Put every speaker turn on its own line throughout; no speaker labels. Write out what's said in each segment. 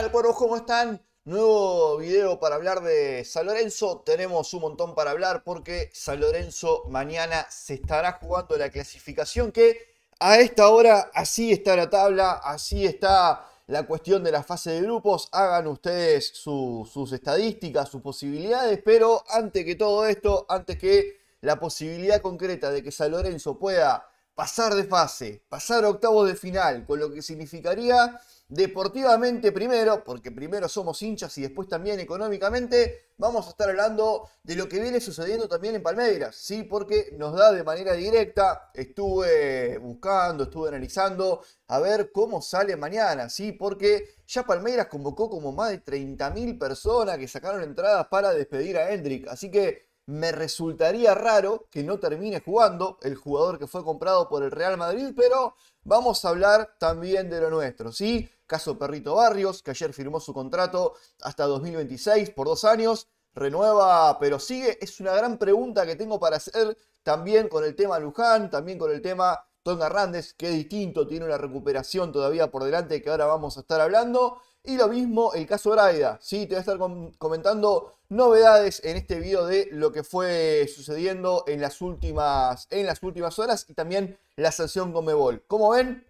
tal, ¿Cómo están? Nuevo video para hablar de San Lorenzo. Tenemos un montón para hablar porque San Lorenzo mañana se estará jugando la clasificación que a esta hora así está la tabla, así está la cuestión de la fase de grupos. Hagan ustedes sus estadísticas, sus posibilidades, pero antes que todo esto, antes que la posibilidad concreta de que San Lorenzo pueda pasar de fase, pasar a octavos de final, con lo que significaría deportivamente primero, porque primero somos hinchas y después también económicamente, vamos a estar hablando de lo que viene sucediendo también en Palmeiras, ¿sí? Porque nos da de manera directa, estuve buscando, estuve analizando, a ver cómo sale mañana, ¿sí? Porque ya Palmeiras convocó como más de 30.000 personas que sacaron entradas para despedir a Hendrik, así que me resultaría raro que no termine jugando el jugador que fue comprado por el Real Madrid, pero vamos a hablar también de lo nuestro, ¿sí? Caso Perrito Barrios, que ayer firmó su contrato hasta 2026 por dos años, renueva pero sigue, es una gran pregunta que tengo para hacer también con el tema Luján, también con el tema Tonga Randes, que es distinto, tiene una recuperación todavía por delante que ahora vamos a estar hablando. Y lo mismo el caso Braida. Sí, te voy a estar comentando novedades en este video de lo que fue sucediendo en las últimas, en las últimas horas y también la sanción con Mebol. Como ven,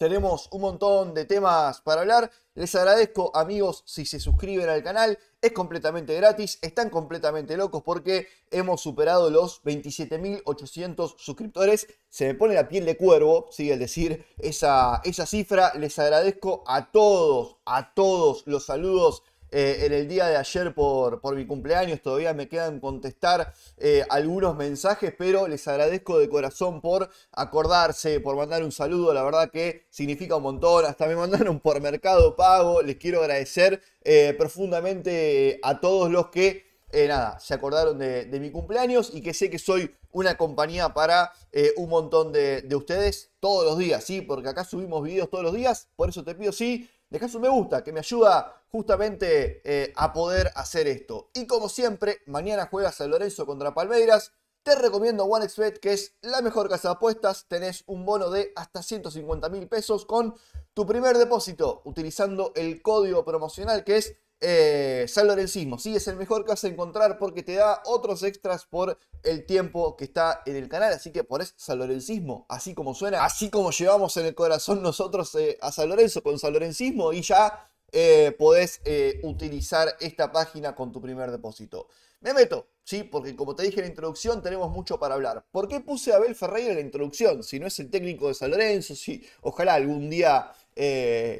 tenemos un montón de temas para hablar. Les agradezco, amigos, si se suscriben al canal. Es completamente gratis. Están completamente locos porque hemos superado los 27.800 suscriptores. Se me pone la piel de cuervo, sigue ¿sí? al decir esa, esa cifra. Les agradezco a todos, a todos los saludos eh, en el día de ayer por, por, mi cumpleaños. Todavía me quedan contestar eh, algunos mensajes, pero les agradezco de corazón por acordarse, por mandar un saludo. La verdad que significa un montón. Hasta me mandaron por Mercado Pago. Les quiero agradecer eh, profundamente a todos los que... nada, se acordaron de, mi cumpleaños y que sé que soy una compañía para un montón de, de, ustedes todos los días, ¿sí? Porque acá subimos videos todos los días, por eso te pido, sí, Dejás un me gusta que me ayuda justamente eh, a poder hacer esto. Y como siempre, mañana juegas a Lorenzo contra Palmeiras. Te recomiendo OneXBet, que es la mejor casa de apuestas. Tenés un bono de hasta 150 mil pesos con tu primer depósito utilizando el código promocional que es eh, San Lorencismo. Sí, es el mejor que vas a encontrar porque te da otros extras por el tiempo que está en el canal. Así que pones San Lorencismo, así como suena, así como llevamos en el corazón nosotros eh, a San Lorenzo con San Lorencismo y ya eh, podés utilizar esta página con tu primer depósito. Me meto, ¿sí? Porque como te dije en la introducción, tenemos mucho para hablar. ¿Por qué puse a Abel Ferreira en la introducción? Si no es el técnico de San Lorenzo, si ojalá algún día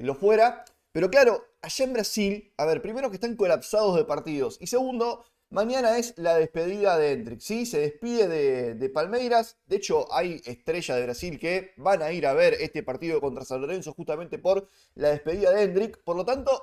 lo fuera. Pero claro, allá en Brasil, a ver, primero que están colapsados de partidos y segundo, mañana es la despedida de Hendrik, ¿sí? Se despide de, Palmeiras, de hecho hay estrellas de Brasil que van a ir a ver este partido contra San Lorenzo justamente por la despedida de Hendrik. por lo tanto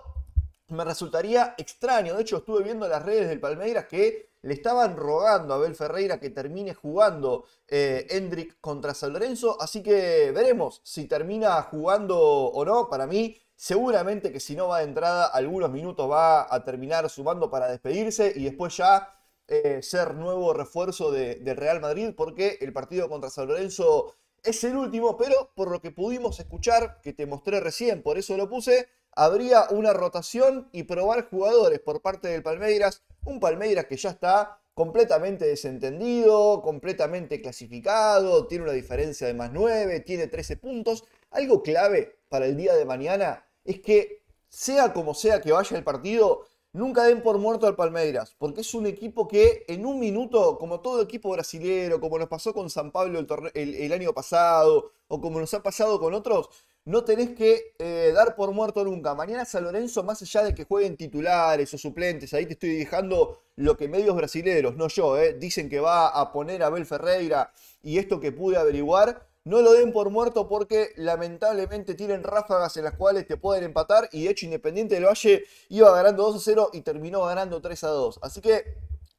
me resultaría extraño, de hecho estuve viendo las redes del Palmeiras que le estaban rogando a Abel Ferreira que termine jugando eh, contra San Lorenzo, así que veremos si termina jugando o no, para mí Seguramente que si no va de entrada, algunos minutos va a terminar sumando para despedirse y después ya eh, ser nuevo refuerzo de Real Madrid, porque el partido contra San Lorenzo es el último, pero por lo que pudimos escuchar, que te mostré recién, por eso lo puse, habría una rotación y probar jugadores por parte del Palmeiras, un Palmeiras que ya está completamente desentendido, completamente clasificado, tiene una diferencia de más 9, tiene 13 puntos. Algo clave para el día de mañana es que sea como sea que vaya el partido, nunca den por muerto al Palmeiras, porque es un equipo que en un minuto, como todo equipo brasileño, como nos pasó con San Pablo el, año pasado, o como nos ha pasado con otros, no tenés que eh, dar por muerto nunca. Mañana San Lorenzo, más allá de que jueguen titulares o suplentes, ahí te estoy dejando lo que medios brasileros, no yo, eh, dicen que va a poner a Abel Ferreira y esto que pude averiguar, no lo den por muerto porque lamentablemente tienen ráfagas en las cuales te pueden empatar. Y de hecho, Independiente del Valle iba ganando 2 a 0 y terminó ganando 3 a 2. Así que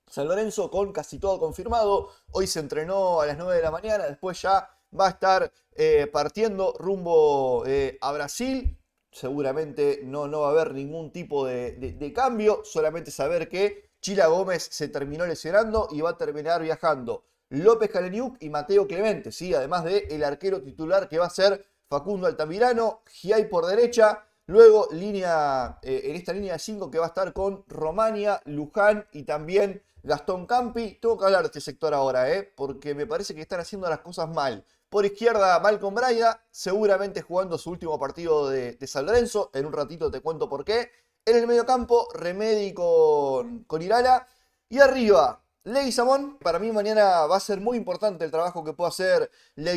San Lorenzo con casi todo confirmado. Hoy se entrenó a las 9 de la mañana. Después ya va a estar eh, partiendo rumbo eh, a Brasil. Seguramente no, no, va a haber ningún tipo de, de cambio. Solamente saber que Chila Gómez se terminó lesionando y va a terminar viajando López Caleniuk y Mateo Clemente, ¿sí? además de el arquero titular que va a ser Facundo Altamirano, Giai por derecha, luego línea, eh, en esta línea de 5 que va a estar con Romania, Luján y también Gastón Campi. Tengo que hablar de este sector ahora, eh, porque me parece que están haciendo las cosas mal. Por izquierda, Malcolm Braida, seguramente jugando su último partido de, de En un ratito te cuento por qué. En el mediocampo, Remedi con, con Irala. Y arriba, Samón, para mí mañana va a ser muy importante el trabajo que pueda hacer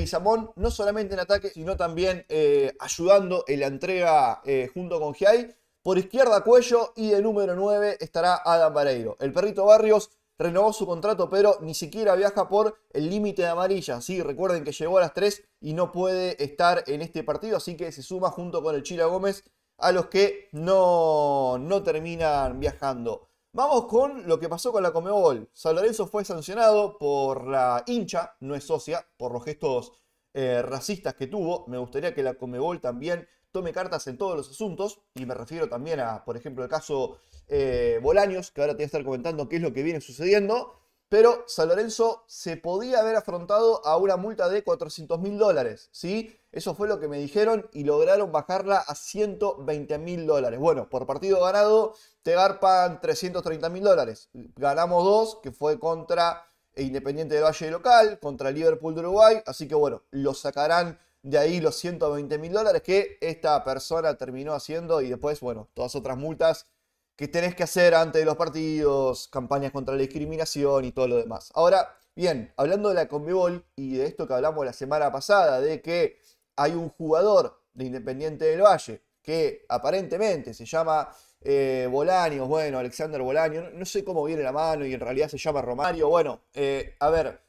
Samón, no solamente en ataque, sino también eh, ayudando en la entrega eh, junto con Giai. Por izquierda, Cuello y de número 9 estará Adam Vareiro. El perrito Barrios renovó su contrato, pero ni siquiera viaja por el límite de amarilla. Sí, recuerden que llegó a las 3 y no puede estar en este partido, así que se suma junto con el Chila Gómez a los que no, no terminan viajando. Vamos con lo que pasó con la Comebol. San Lorenzo fue sancionado por la hincha, no es socia, por los gestos eh, racistas que tuvo. Me gustaría que la Comebol también tome cartas en todos los asuntos. Y me refiero también a, por ejemplo, el caso eh, Bolaños, que ahora te voy a estar comentando qué es lo que viene sucediendo pero San Lorenzo se podía haber afrontado a una multa de 400 mil dólares, ¿sí? Eso fue lo que me dijeron y lograron bajarla a 120 mil dólares. Bueno, por partido ganado te garpan 330 mil dólares. Ganamos dos, que fue contra Independiente de Valle local, contra Liverpool de Uruguay, así que bueno, lo sacarán de ahí los 120 mil dólares que esta persona terminó haciendo y después, bueno, todas otras multas que tenés que hacer antes de los partidos, campañas contra la discriminación y todo lo demás. Ahora, bien, hablando de la Conmebol y de esto que hablamos la semana pasada, de que hay un jugador de Independiente del Valle que aparentemente se llama eh, bueno, Alexander Bolaños, no, sé cómo viene la mano y en realidad se llama Romario, bueno, eh, a ver,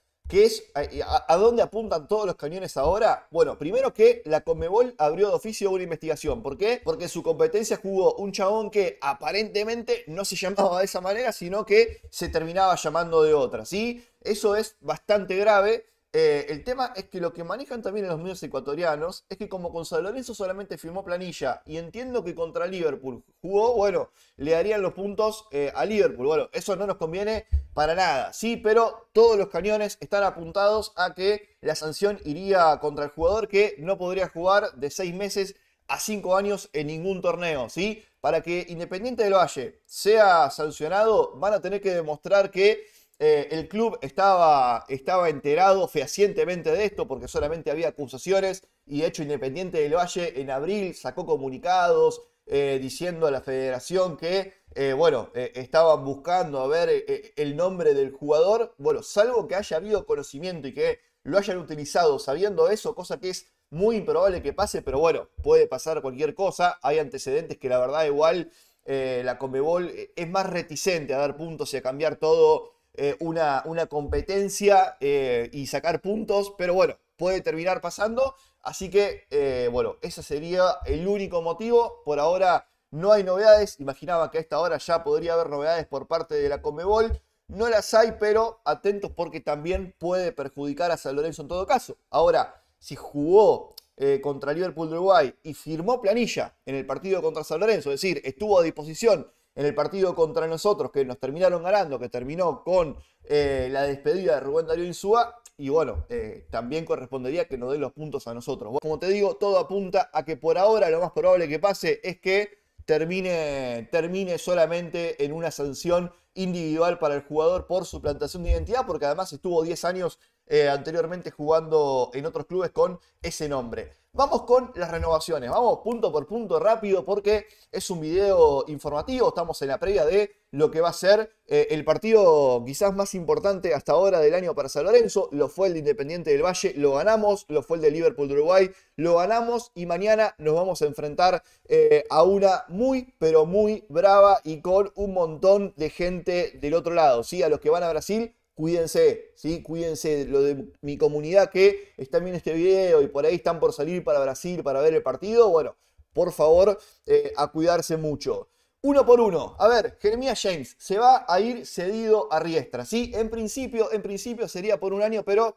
es a, dónde apuntan todos los cañones ahora. Bueno, primero que la Conmebol abrió de oficio una investigación. ¿Por qué? Porque en su competencia jugó un chabón que aparentemente no se llamaba de esa manera, sino que se terminaba llamando de otra. ¿sí? Eso es bastante grave. Eh, el tema es que lo que manejan también en los medios ecuatorianos es que como con San Lorenzo solamente firmó planilla y entiendo que contra Liverpool jugó, bueno, le darían los puntos eh, a Liverpool. Bueno, eso no nos conviene para nada, sí, pero todos los cañones están apuntados a que la sanción iría contra el jugador que no podría jugar de seis meses a cinco años en ningún torneo, ¿sí? Para que Independiente del Valle sea sancionado, van a tener que demostrar que eh, el club estaba, estaba enterado fehacientemente de esto porque solamente había acusaciones y de hecho Independiente del Valle en abril sacó comunicados eh, diciendo a la federación que, eh, bueno, estaban buscando a ver el nombre del jugador. Bueno, salvo que haya habido conocimiento y que lo hayan utilizado sabiendo eso, cosa que es muy improbable que pase, pero bueno, puede pasar cualquier cosa. Hay antecedentes que la verdad igual la Comebol es más reticente a dar puntos y a cambiar todo eh, una, una, competencia eh, y sacar puntos, pero bueno, puede terminar pasando. Así que, eh, bueno, ese sería el único motivo. Por ahora no hay novedades. Imaginaba que a esta hora ya podría haber novedades por parte de la Comebol. No las hay, pero atentos porque también puede perjudicar a San Lorenzo en todo caso. Ahora, si jugó contra Liverpool de Uruguay y firmó planilla en el partido contra San Lorenzo, es decir, estuvo a disposición en el partido contra nosotros, que nos terminaron ganando, que terminó con eh, la despedida de Rubén Darío Insúa. Y bueno, eh, también correspondería que nos den los puntos a nosotros. Como te digo, todo apunta a que por ahora lo más probable que pase es que termine, termine solamente en una sanción individual para el jugador por su plantación de identidad, porque además estuvo 10 años eh, anteriormente jugando en otros clubes con ese nombre. Vamos con las renovaciones, vamos punto por punto rápido porque es un video informativo, estamos en la previa de lo que va a ser eh, el partido quizás más importante hasta ahora del año para San Lorenzo, lo fue el de Independiente del Valle, lo ganamos, lo fue el de Liverpool de Uruguay, lo ganamos y mañana nos vamos a enfrentar eh, a una muy pero muy brava y con un montón de gente del otro lado, ¿sí? a los que van a Brasil Cuídense, ¿sí? Cuídense. Lo de mi comunidad que está viendo este video y por ahí están por salir para Brasil para ver el partido, bueno, por favor, eh, a cuidarse mucho. Uno por uno. A ver, Jeremías James se va a ir cedido a Riestra, ¿sí? En principio, en principio sería por un año, pero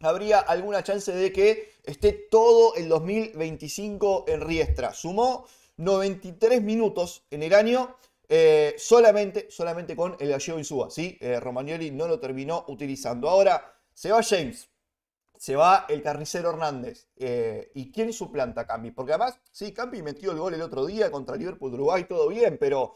habría alguna chance de que esté todo el 2025 en Riestra. Sumó 93 minutos en el año eh, solamente, solamente con el gallego Insúa. ¿sí? Eh, Romagnoli no lo terminó utilizando. Ahora se va James, se va el carnicero Hernández. Eh, ¿Y quién suplanta a Cambi? Porque además, sí, Cambi metió el gol el otro día contra Liverpool Uruguay, todo bien, pero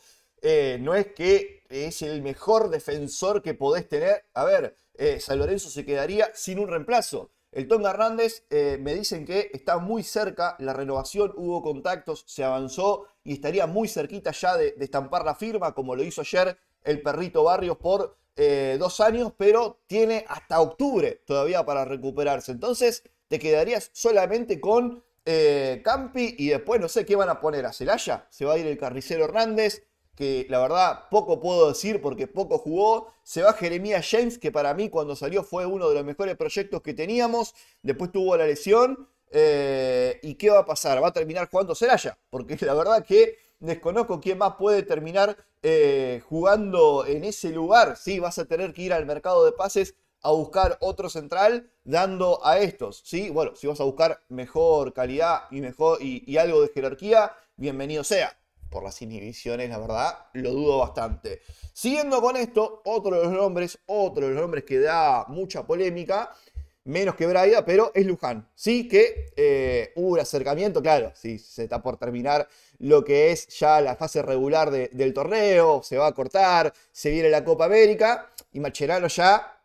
no es que es el mejor defensor que podés tener. A ver, San Lorenzo se quedaría sin un reemplazo. El Tonga Hernández eh, me dicen que está muy cerca la renovación, hubo contactos, se avanzó y estaría muy cerquita ya de, estampar la firma, como lo hizo ayer el perrito Barrios por eh, dos años, pero tiene hasta octubre todavía para recuperarse. Entonces te quedarías solamente con eh, Campi y después no sé qué van a poner a Celaya. Se va a ir el carnicero Hernández, que la verdad poco puedo decir porque poco jugó. Se va Jeremías James, que para mí cuando salió fue uno de los mejores proyectos que teníamos. Después tuvo la lesión. Eh, ¿Y qué va a pasar? ¿Va a terminar jugando Seraya? Porque la verdad que desconozco quién más puede terminar eh, jugando en ese lugar. vas a tener que ir al mercado de pases a buscar otro central dando a estos. ¿sí? Bueno, si vas a buscar mejor calidad y algo de jerarquía, bienvenido sea por las inhibiciones, la verdad, lo dudo bastante. Siguiendo con esto, otro de los nombres, otro de los nombres que da mucha polémica, menos que Braida, pero es Luján. Sí que eh, hubo un acercamiento, claro, si se está por terminar lo que es ya la fase regular del torneo, se va a cortar, se viene la Copa América y Macherano ya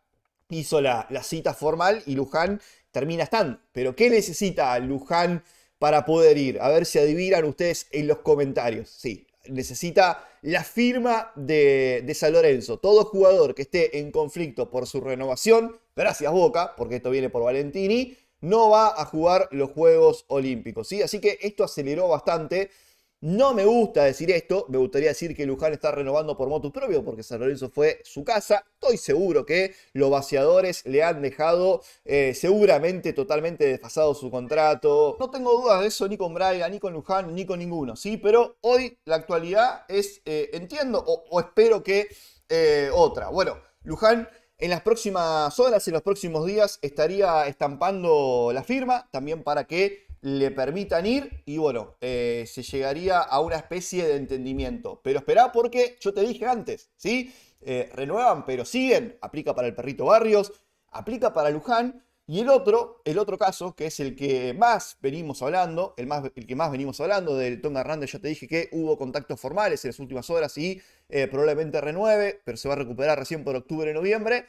hizo la, la cita formal y Luján termina estando. Pero ¿qué necesita Luján? para poder ir. A ver si adivinan ustedes en los comentarios. Sí, necesita la firma de, de, San Lorenzo. Todo jugador que esté en conflicto por su renovación, gracias Boca, porque esto viene por Valentini, no va a jugar los Juegos Olímpicos. ¿sí? Así que esto aceleró bastante no me gusta decir esto, me gustaría decir que Luján está renovando por motu propio porque San Lorenzo fue su casa. Estoy seguro que los vaciadores le han dejado eh, seguramente totalmente desfasado su contrato. No tengo dudas de eso ni con Braga, ni con Luján, ni con ninguno, ¿sí? Pero hoy la actualidad es, eh, entiendo o, espero que eh, otra. Bueno, Luján en las próximas horas, en los próximos días, estaría estampando la firma también para que le permitan ir y bueno, eh, se llegaría a una especie de entendimiento. Pero esperá porque yo te dije antes, ¿sí? Eh, renuevan, pero siguen. Aplica para el perrito Barrios, aplica para Luján. Y el otro, el otro caso, que es el que más venimos hablando, el, más, el que más venimos hablando del Tonga Hernández, ya te dije que hubo contactos formales en las últimas horas y eh, probablemente renueve, pero se va a recuperar recién por octubre, noviembre,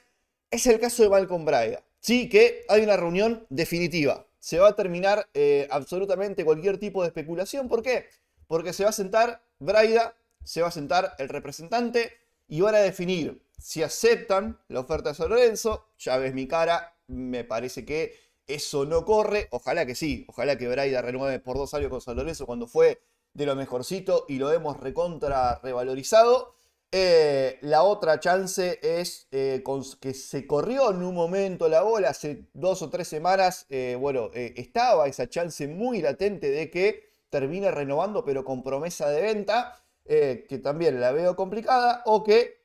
es el caso de Malcolm braiga Sí, que hay una reunión definitiva se va a terminar eh, absolutamente cualquier tipo de especulación. ¿Por qué? Porque se va a sentar Braida, se va a sentar el representante y van a definir si aceptan la oferta de San Lorenzo. Ya ves mi cara, me parece que eso no corre. Ojalá que sí, ojalá que Braida renueve por dos años con San Lorenzo cuando fue de lo mejorcito y lo hemos recontra revalorizado. Eh, la otra chance es eh, que se corrió en un momento la bola, hace dos o tres semanas, eh, bueno, estaba esa chance muy latente de que termine renovando pero con promesa de venta, que también la veo complicada, o que,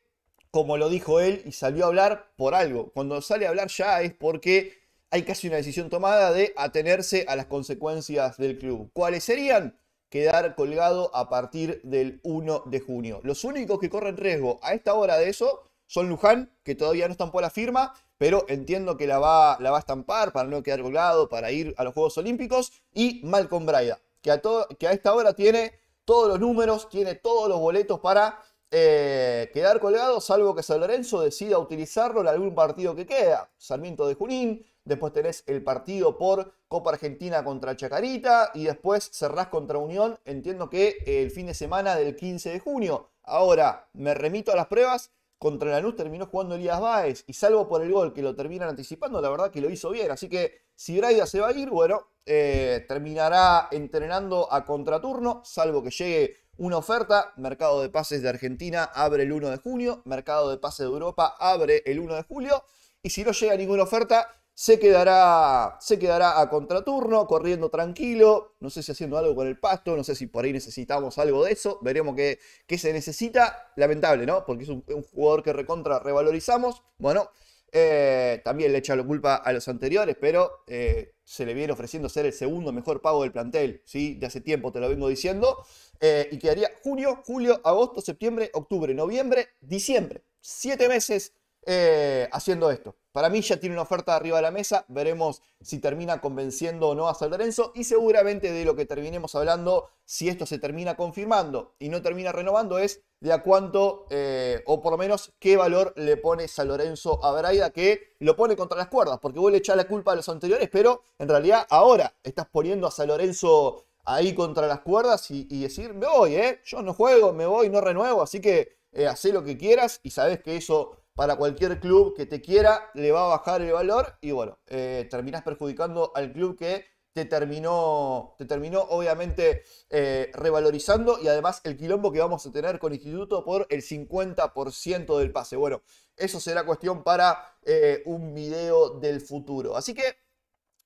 como lo dijo él y salió a hablar por algo, cuando sale a hablar ya es porque hay casi una decisión tomada de atenerse a las consecuencias del club. ¿Cuáles serían? quedar colgado a partir del 1 de junio. Los únicos que corren riesgo a esta hora de eso son Luján, que todavía no estampó la firma, pero entiendo que la va, a estampar para no quedar colgado, para ir a los Juegos Olímpicos, y Malcolm Braida, que a, esta hora tiene todos los números, tiene todos los boletos para eh, quedar colgado, salvo que San Lorenzo decida utilizarlo en algún partido que queda. Sarmiento de Junín, Después tenés el partido por Copa Argentina contra Chacarita. Y después cerrás contra Unión. Entiendo que eh, el fin de semana del 15 de junio. Ahora, me remito a las pruebas. Contra Lanús terminó jugando Elías Báez. Y salvo por el gol que lo terminan anticipando, la verdad que lo hizo bien. Así que si Braida se va a ir, bueno, eh, terminará entrenando a contraturno. Salvo que llegue una oferta. Mercado de pases de Argentina abre el 1 de junio. Mercado de pases de Europa abre el 1 de julio. Y si no llega ninguna oferta, se quedará, se quedará a contraturno, corriendo tranquilo, no sé si haciendo algo con el pasto, no sé si por ahí necesitamos algo de eso, veremos qué, se necesita, lamentable, ¿no? Porque es un, jugador que recontra revalorizamos, bueno, eh, también le echa la culpa a los anteriores, pero eh, se le viene ofreciendo ser el segundo mejor pago del plantel, ¿sí? De hace tiempo te lo vengo diciendo, eh, y quedaría junio, julio, agosto, septiembre, octubre, noviembre, diciembre, siete meses eh, haciendo esto. Para mí ya tiene una oferta arriba de la mesa, veremos si termina convenciendo o no a San Lorenzo y seguramente de lo que terminemos hablando, si esto se termina confirmando y no termina renovando, es de a cuánto eh, o por lo menos qué valor le pone San Lorenzo a Braida, que lo pone contra las cuerdas, porque vos le echás la culpa a los anteriores, pero en realidad ahora estás poniendo a San Lorenzo ahí contra las cuerdas y, decir, me voy, eh, yo no juego, me voy, no renuevo, así que eh, lo que quieras y sabes que eso para cualquier club que te quiera, le va a bajar el valor y bueno, eh, terminás perjudicando al club que te terminó, te terminó obviamente eh, revalorizando y además el quilombo que vamos a tener con Instituto por el 50% del pase. Bueno, eso será cuestión para eh, un video del futuro. Así que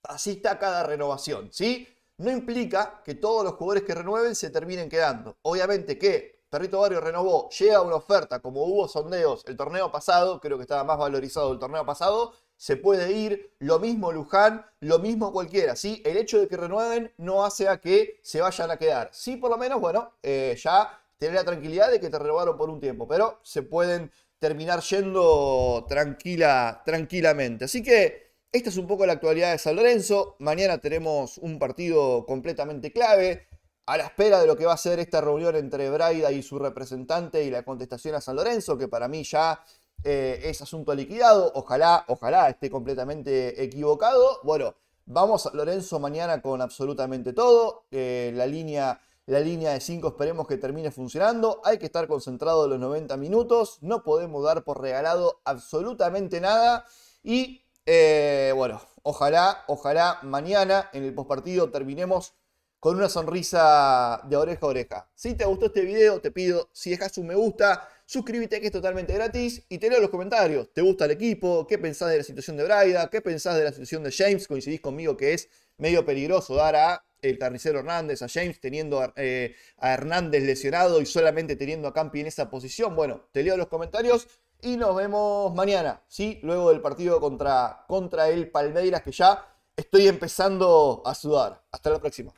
así está cada renovación, ¿sí? No implica que todos los jugadores que renueven se terminen quedando. Obviamente que Perrito Barrio renovó, llega una oferta, como hubo sondeos el torneo pasado, creo que estaba más valorizado el torneo pasado, se puede ir, lo mismo Luján, lo mismo cualquiera, ¿sí? El hecho de que renueven no hace a que se vayan a quedar. Sí, por lo menos, bueno, eh, ya tener la tranquilidad de que te renovaron por un tiempo, pero se pueden terminar yendo tranquila, tranquilamente. Así que esta es un poco la actualidad de San Lorenzo. Mañana tenemos un partido completamente clave a la espera de lo que va a ser esta reunión entre Braida y su representante y la contestación a San Lorenzo, que para mí ya eh, es asunto liquidado. Ojalá, ojalá esté completamente equivocado. Bueno, vamos a Lorenzo mañana con absolutamente todo. Eh, la, línea, la línea de 5 esperemos que termine funcionando. Hay que estar concentrado los 90 minutos. No podemos dar por regalado absolutamente nada. Y eh, bueno, ojalá, ojalá mañana en el postpartido terminemos con una sonrisa de oreja a oreja. Si te gustó este video, te pido si dejas un me gusta, suscríbete que es totalmente gratis y te leo los comentarios. ¿Te gusta el equipo? ¿Qué pensás de la situación de Braida? ¿Qué pensás de la situación de James? ¿Coincidís conmigo que es medio peligroso dar a el carnicero Hernández, a James teniendo a, eh, Hernández lesionado y solamente teniendo a Campi en esa posición? Bueno, te leo los comentarios. Y nos vemos mañana, ¿sí? Luego del partido contra, contra el Palmeiras, que ya estoy empezando a sudar. Hasta la próxima.